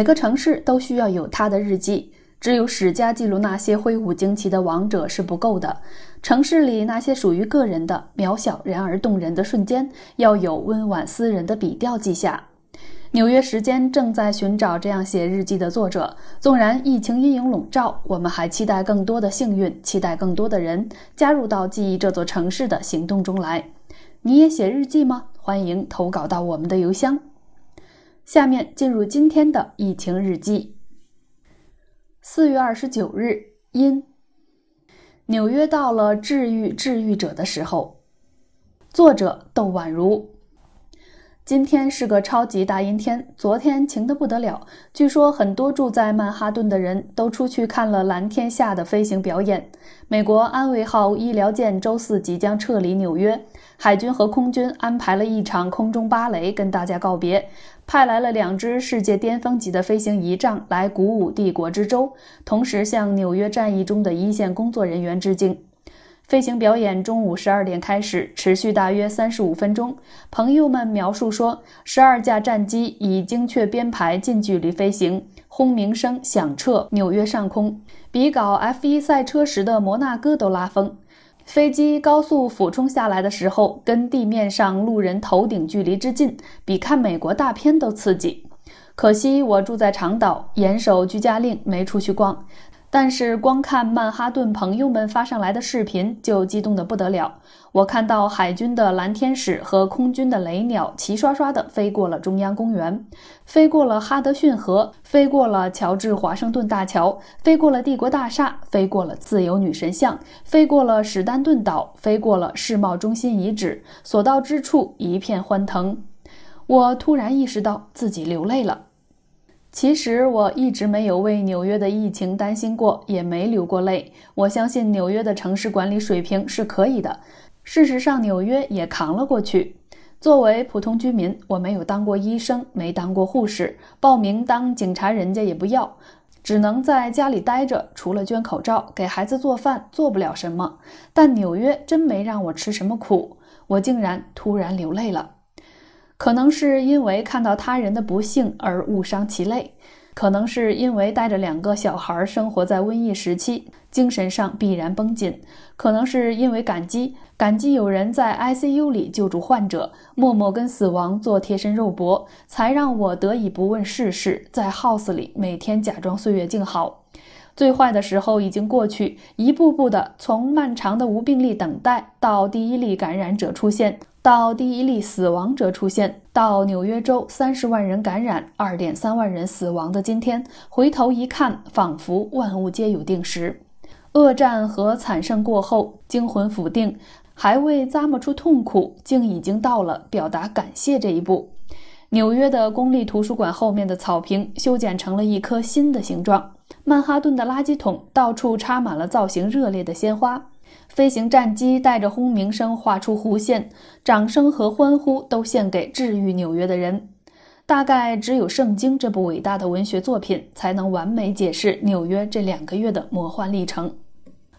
每个城市都需要有它的日记，只有史家记录那些挥舞旌旗的王者是不够的。城市里那些属于个人的渺小然而动人的瞬间，要有温婉私人的笔调记下。纽约时间正在寻找这样写日记的作者，纵然疫情阴影笼罩，我们还期待更多的幸运，期待更多的人加入到记忆这座城市的行动中来。你也写日记吗？欢迎投稿到我们的邮箱。下面进入今天的疫情日记。四月二十九日，阴。纽约到了治愈治愈者的时候。作者：窦宛如。今天是个超级大阴天，昨天晴得不得了。据说很多住在曼哈顿的人都出去看了蓝天下的飞行表演。美国安慰号医疗舰周四即将撤离纽约，海军和空军安排了一场空中芭蕾跟大家告别，派来了两支世界巅峰级的飞行仪仗来鼓舞帝国之舟，同时向纽约战役中的一线工作人员致敬。飞行表演中午十二点开始，持续大约三十五分钟。朋友们描述说，十二架战机以精确编排近距离飞行，轰鸣声响彻纽约上空，比搞 F1 赛车时的摩纳哥都拉风。飞机高速俯冲下来的时候，跟地面上路人头顶距离之近，比看美国大片都刺激。可惜我住在长岛，严守居家令，没出去逛。但是，光看曼哈顿朋友们发上来的视频，就激动得不得了。我看到海军的蓝天使和空军的雷鸟齐刷刷地飞过了中央公园，飞过了哈德逊河，飞过了乔治华盛顿大桥，飞过了帝国大厦，飞过了自由女神像，飞过了史丹顿岛，飞过了世贸中心遗址，所到之处一片欢腾。我突然意识到自己流泪了。其实我一直没有为纽约的疫情担心过，也没流过泪。我相信纽约的城市管理水平是可以的。事实上，纽约也扛了过去。作为普通居民，我没有当过医生，没当过护士，报名当警察人家也不要，只能在家里待着，除了捐口罩、给孩子做饭，做不了什么。但纽约真没让我吃什么苦，我竟然突然流泪了。可能是因为看到他人的不幸而误伤其类，可能是因为带着两个小孩生活在瘟疫时期，精神上必然绷紧，可能是因为感激，感激有人在 ICU 里救助患者，默默跟死亡做贴身肉搏，才让我得以不问世事，在 House 里每天假装岁月静好。最坏的时候已经过去，一步步的从漫长的无病例等待到第一例感染者出现。到第一例死亡者出现，到纽约州三十万人感染、二点三万人死亡的今天，回头一看，仿佛万物皆有定时。恶战和惨胜过后，惊魂甫定，还未咂摸出痛苦，竟已经到了表达感谢这一步。纽约的公立图书馆后面的草坪修剪成了一颗新的形状，曼哈顿的垃圾桶到处插满了造型热烈的鲜花。飞行战机带着轰鸣声画出弧线，掌声和欢呼都献给治愈纽约的人。大概只有《圣经》这部伟大的文学作品，才能完美解释纽约这两个月的魔幻历程。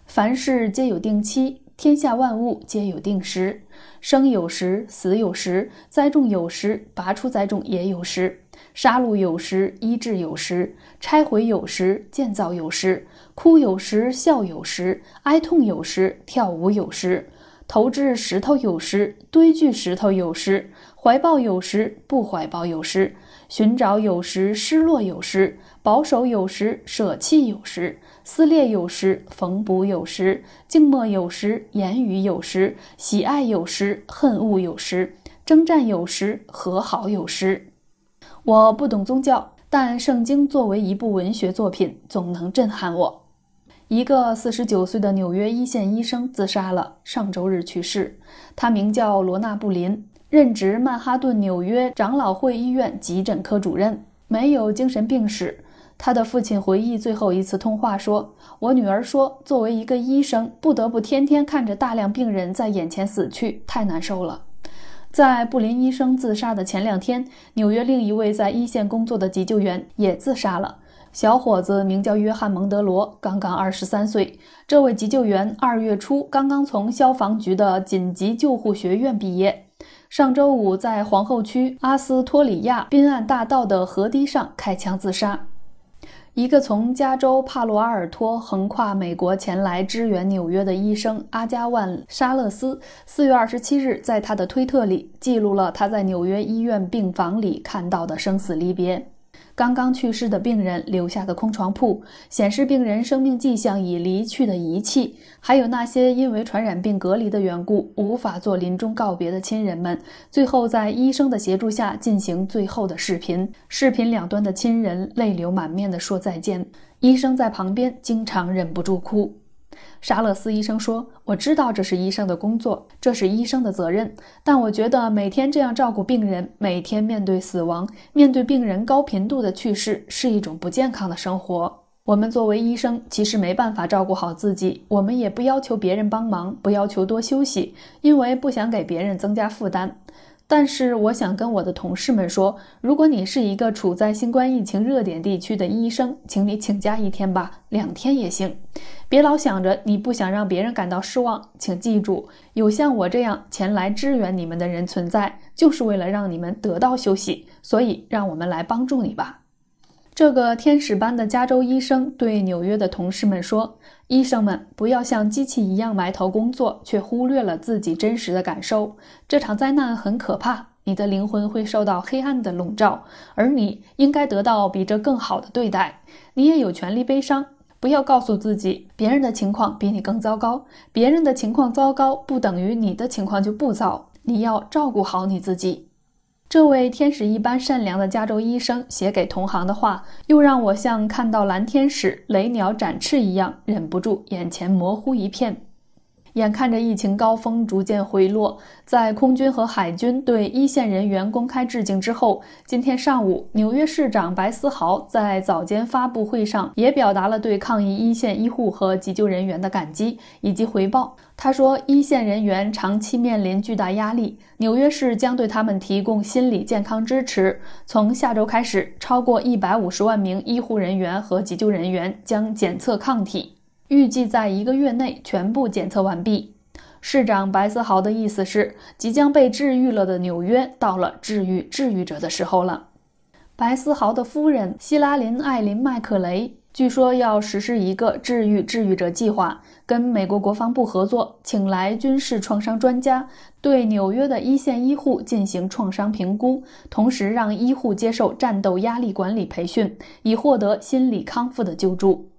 凡事皆有定期，天下万物皆有定时。生有时，死有时；栽种有时，拔出栽种也有时。杀戮有时，医治有时；拆毁有时，建造有时；哭有时，笑有时；哀痛有时，跳舞有时；投掷石头有时，堆聚石头有时；怀抱有时，不怀抱有时；寻找有时，失落有时；保守有时，舍弃有时；撕裂有时，缝补有时；静默有时，言语有时；喜爱有时，恨恶有时；征战有时，和好有时。我不懂宗教，但《圣经》作为一部文学作品，总能震撼我。一个四十九岁的纽约一线医生自杀了，上周日去世。他名叫罗纳布林，任职曼哈顿纽约长老会医院急诊科主任，没有精神病史。他的父亲回忆最后一次通话说：“我女儿说，作为一个医生，不得不天天看着大量病人在眼前死去，太难受了。”在布林医生自杀的前两天，纽约另一位在一线工作的急救员也自杀了。小伙子名叫约翰·蒙德罗，刚刚二十三岁。这位急救员二月初刚刚从消防局的紧急救护学院毕业，上周五在皇后区阿斯托里亚滨岸大道的河堤上开枪自杀。一个从加州帕罗阿尔托横跨美国前来支援纽约的医生阿加万·沙勒斯，四月二十七日在他的推特里记录了他在纽约医院病房里看到的生死离别。刚刚去世的病人留下的空床铺，显示病人生命迹象已离去的仪器，还有那些因为传染病隔离的缘故无法做临终告别的亲人们，最后在医生的协助下进行最后的视频。视频两端的亲人泪流满面地说再见，医生在旁边经常忍不住哭。沙勒斯医生说：“我知道这是医生的工作，这是医生的责任。但我觉得每天这样照顾病人，每天面对死亡，面对病人高频度的去世，是一种不健康的生活。我们作为医生，其实没办法照顾好自己，我们也不要求别人帮忙，不要求多休息，因为不想给别人增加负担。但是我想跟我的同事们说，如果你是一个处在新冠疫情热点地区的医生，请你请假一天吧，两天也行。”别老想着你不想让别人感到失望，请记住，有像我这样前来支援你们的人存在，就是为了让你们得到休息。所以，让我们来帮助你吧。这个天使般的加州医生对纽约的同事们说：“医生们，不要像机器一样埋头工作，却忽略了自己真实的感受。这场灾难很可怕，你的灵魂会受到黑暗的笼罩，而你应该得到比这更好的对待。你也有权利悲伤。”不要告诉自己，别人的情况比你更糟糕。别人的情况糟糕，不等于你的情况就不糟。你要照顾好你自己。这位天使一般善良的加州医生写给同行的话，又让我像看到蓝天使、雷鸟展翅一样，忍不住眼前模糊一片。眼看着疫情高峰逐渐回落，在空军和海军对一线人员公开致敬之后，今天上午，纽约市长白思豪在早间发布会上也表达了对抗疫一线医护和急救人员的感激以及回报。他说，一线人员长期面临巨大压力，纽约市将对他们提供心理健康支持。从下周开始，超过一百五十万名医护人员和急救人员将检测抗体。预计在一个月内全部检测完毕。市长白思豪的意思是，即将被治愈了的纽约到了治愈治愈者的时候了。白思豪的夫人希拉林·艾琳·麦克雷据说要实施一个治愈治愈者计划，跟美国国防部合作，请来军事创伤专家，对纽约的一线医护进行创伤评估，同时让医护接受战斗压力管理培训，以获得心理康复的救助。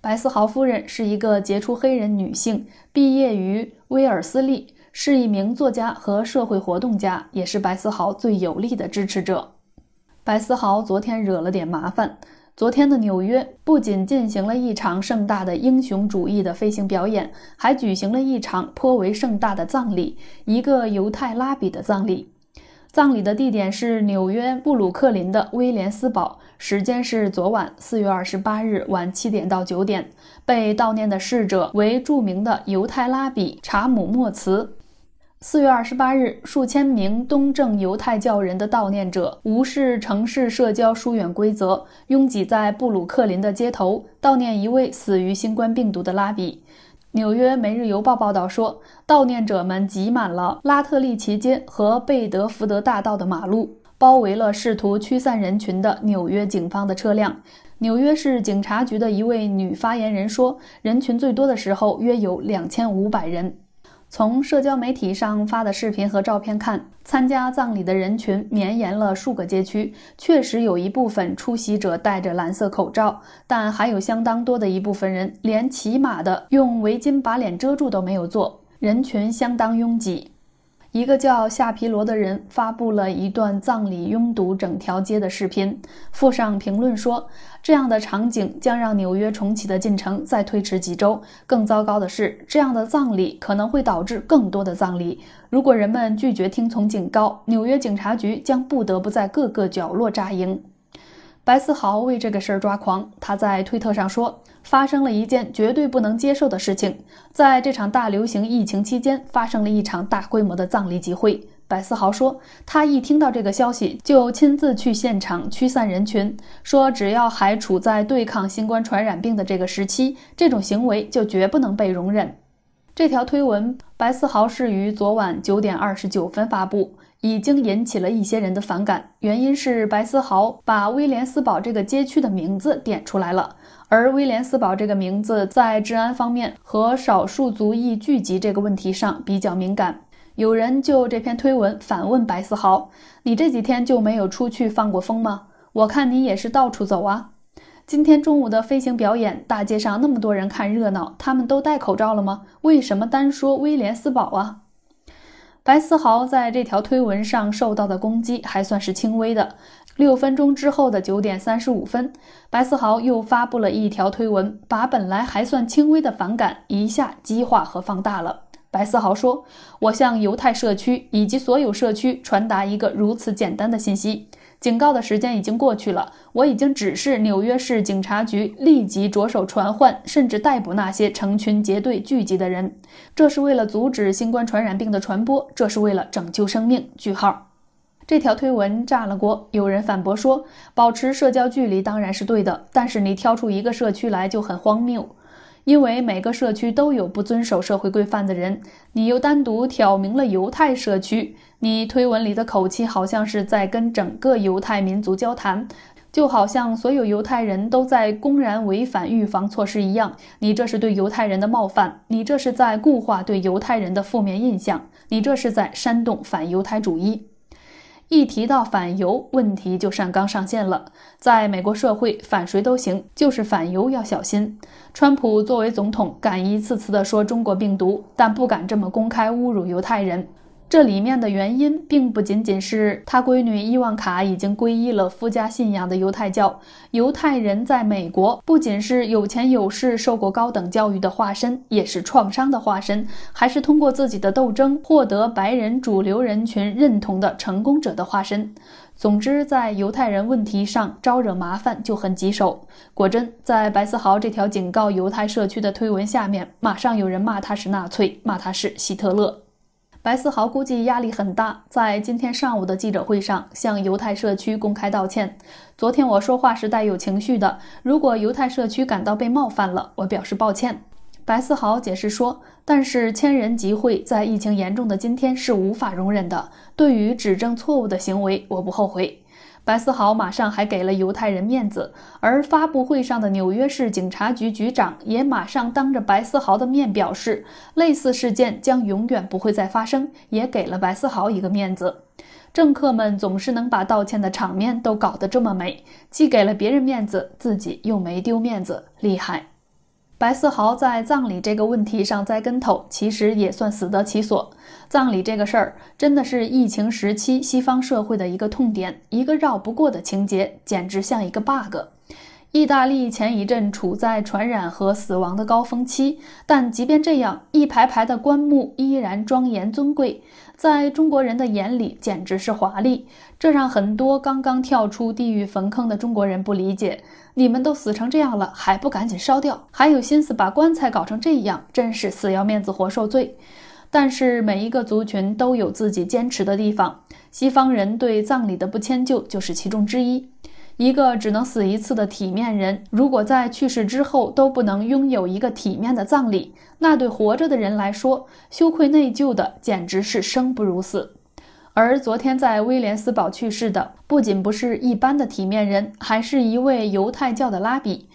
白思豪夫人是一个杰出黑人女性，毕业于威尔斯利，是一名作家和社会活动家，也是白思豪最有力的支持者。白思豪昨天惹了点麻烦。昨天的纽约不仅进行了一场盛大的英雄主义的飞行表演，还举行了一场颇为盛大的葬礼，一个犹太拉比的葬礼。葬礼的地点是纽约布鲁克林的威廉斯堡，时间是昨晚四月二十八日晚七点到九点。被悼念的逝者为著名的犹太拉比查姆莫茨。四月二十八日，数千名东正犹太教人的悼念者无视城市社交疏远规则，拥挤在布鲁克林的街头悼念一位死于新冠病毒的拉比。纽约《每日邮报》报道说，悼念者们挤满了拉特利奇街和贝德福德大道的马路，包围了试图驱散人群的纽约警方的车辆。纽约市警察局的一位女发言人说，人群最多的时候约有两千五百人。从社交媒体上发的视频和照片看，参加葬礼的人群绵延了数个街区。确实有一部分出席者戴着蓝色口罩，但还有相当多的一部分人连起码的用围巾把脸遮住都没有做。人群相当拥挤。一个叫夏皮罗的人发布了一段葬礼拥堵整条街的视频，附上评论说：“这样的场景将让纽约重启的进程再推迟几周。更糟糕的是，这样的葬礼可能会导致更多的葬礼。如果人们拒绝听从警告，纽约警察局将不得不在各个角落扎营。”白思豪为这个事儿抓狂。他在推特上说：“发生了一件绝对不能接受的事情，在这场大流行疫情期间，发生了一场大规模的葬礼集会。”白思豪说：“他一听到这个消息，就亲自去现场驱散人群，说只要还处在对抗新冠传染病的这个时期，这种行为就绝不能被容忍。”这条推文，白思豪是于昨晚九点二十九分发布。已经引起了一些人的反感，原因是白思豪把威廉斯堡这个街区的名字点出来了，而威廉斯堡这个名字在治安方面和少数族裔聚集这个问题上比较敏感。有人就这篇推文反问白思豪：“你这几天就没有出去放过风吗？我看你也是到处走啊。今天中午的飞行表演，大街上那么多人看热闹，他们都戴口罩了吗？为什么单说威廉斯堡啊？”白思豪在这条推文上受到的攻击还算是轻微的。六分钟之后的九点三十五分，白思豪又发布了一条推文，把本来还算轻微的反感一下激化和放大了。白思豪说：“我向犹太社区以及所有社区传达一个如此简单的信息。”警告的时间已经过去了，我已经指示纽约市警察局立即着手传唤，甚至逮捕那些成群结队聚集的人。这是为了阻止新冠传染病的传播，这是为了拯救生命。句号。这条推文炸了锅，有人反驳说，保持社交距离当然是对的，但是你挑出一个社区来就很荒谬。因为每个社区都有不遵守社会规范的人，你又单独挑明了犹太社区，你推文里的口气好像是在跟整个犹太民族交谈，就好像所有犹太人都在公然违反预防措施一样。你这是对犹太人的冒犯，你这是在固化对犹太人的负面印象，你这是在煽动反犹太主义。一提到反犹问题就上纲上线了，在美国社会反谁都行，就是反犹要小心。川普作为总统，敢一次次地说中国病毒，但不敢这么公开侮辱犹太人。这里面的原因并不仅仅是他闺女伊万卡已经皈依了夫家信仰的犹太教。犹太人在美国不仅是有钱有势、受过高等教育的化身，也是创伤的化身，还是通过自己的斗争获得白人主流人群认同的成功者的化身。总之，在犹太人问题上招惹麻烦就很棘手。果真，在白思豪这条警告犹太社区的推文下面，马上有人骂他是纳粹，骂他是希特勒。白思豪估计压力很大，在今天上午的记者会上向犹太社区公开道歉。昨天我说话时带有情绪的，如果犹太社区感到被冒犯了，我表示抱歉。白思豪解释说，但是千人集会在疫情严重的今天是无法容忍的。对于指正错误的行为，我不后悔。白思豪马上还给了犹太人面子，而发布会上的纽约市警察局局长也马上当着白思豪的面表示，类似事件将永远不会再发生，也给了白思豪一个面子。政客们总是能把道歉的场面都搞得这么美，既给了别人面子，自己又没丢面子，厉害。白思豪在葬礼这个问题上栽跟头，其实也算死得其所。葬礼这个事儿，真的是疫情时期西方社会的一个痛点，一个绕不过的情节，简直像一个 bug。意大利前一阵处在传染和死亡的高峰期，但即便这样，一排排的棺木依然庄严尊贵。在中国人的眼里，简直是华丽，这让很多刚刚跳出地狱坟坑的中国人不理解。你们都死成这样了，还不赶紧烧掉，还有心思把棺材搞成这样，真是死要面子活受罪。但是每一个族群都有自己坚持的地方，西方人对葬礼的不迁就就是其中之一。一个只能死一次的体面人，如果在去世之后都不能拥有一个体面的葬礼，那对活着的人来说，羞愧内疚的简直是生不如死。而昨天在威廉斯堡去世的，不仅不是一般的体面人，还是一位犹太教的拉比。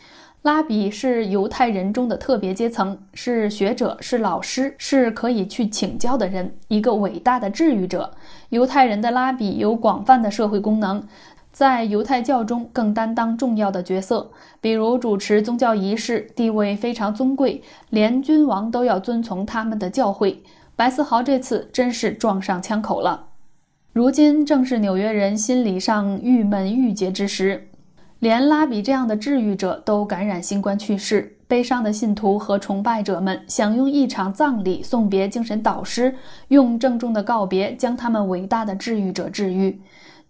拉比是犹太人中的特别阶层，是学者，是老师，是可以去请教的人，一个伟大的治愈者。犹太人的拉比有广泛的社会功能。在犹太教中更担当重要的角色，比如主持宗教仪式，地位非常尊贵，连君王都要遵从他们的教诲。白思豪这次真是撞上枪口了。如今正是纽约人心理上郁闷郁结之时，连拉比这样的治愈者都感染新冠去世，悲伤的信徒和崇拜者们想用一场葬礼送别精神导师，用郑重的告别将他们伟大的治愈者治愈。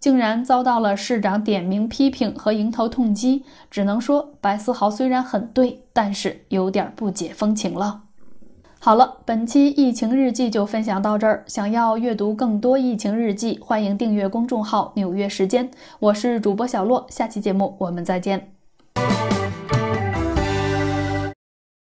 竟然遭到了市长点名批评和迎头痛击，只能说白思豪虽然很对，但是有点不解风情了。好了，本期疫情日记就分享到这儿。想要阅读更多疫情日记，欢迎订阅公众号“纽约时间”，我是主播小洛，下期节目我们再见。